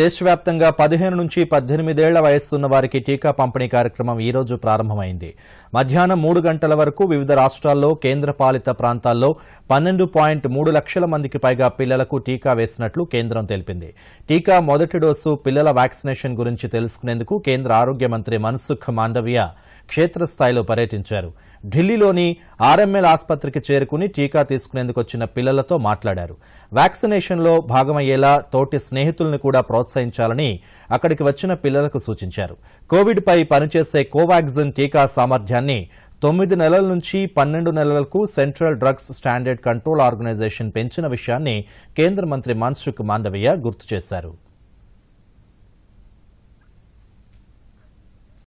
దేశవ్యాప్తంగా పదిహేను నుంచి పద్దెనిమిదేళ్ల వయస్సున్న వారికి టీకా పంపిణీ కార్యక్రమం ఈ రోజు ప్రారంభమైంది మధ్యాహ్నం మూడు గంటల వరకు వివిధ రాష్ట్రాల్లో కేంద్రపాలిత ప్రాంతాల్లో పన్నెండు పాయింట్ మూడు లక్షల మందికి పైగా పిల్లలకు టీకా వేసినట్లు కేంద్రం తెలిపింది టీకా మొదటి డోసు పిల్లల వ్యాక్సినేషన్ గురించి తెలుసుకునేందుకు కేంద్ర ఆరోగ్య మంత్రి మన్సుఖ్ మాండవీయ క్షేత్రస్థాయిలో పర్యటించారు ఢిల్లీలోని ఆర్ఎంఎల్ ఆసుపత్రికి చేరుకుని టీకా తీసుకునేందుకు వచ్చిన పిల్లలతో మాట్లాడారు వ్యాక్సినేషన్లో భాగమయ్యేలా తోటి స్నేహితులను కూడా ప్రోత్సహించాలని అక్కడికి వచ్చిన పిల్లలకు సూచించారు కోవిడ్పై పనిచేసే కోవాక్సిన్ టీకా సామర్థ్యాన్ని తొమ్మిది నెలల నుంచి పన్నెండు నెలలకు central drugs standard control organisation పెంచిన విషయాన్ని కేంద్ర మంత్రి మన్సుఖ్ మాండవీయ గుర్తు చేశారు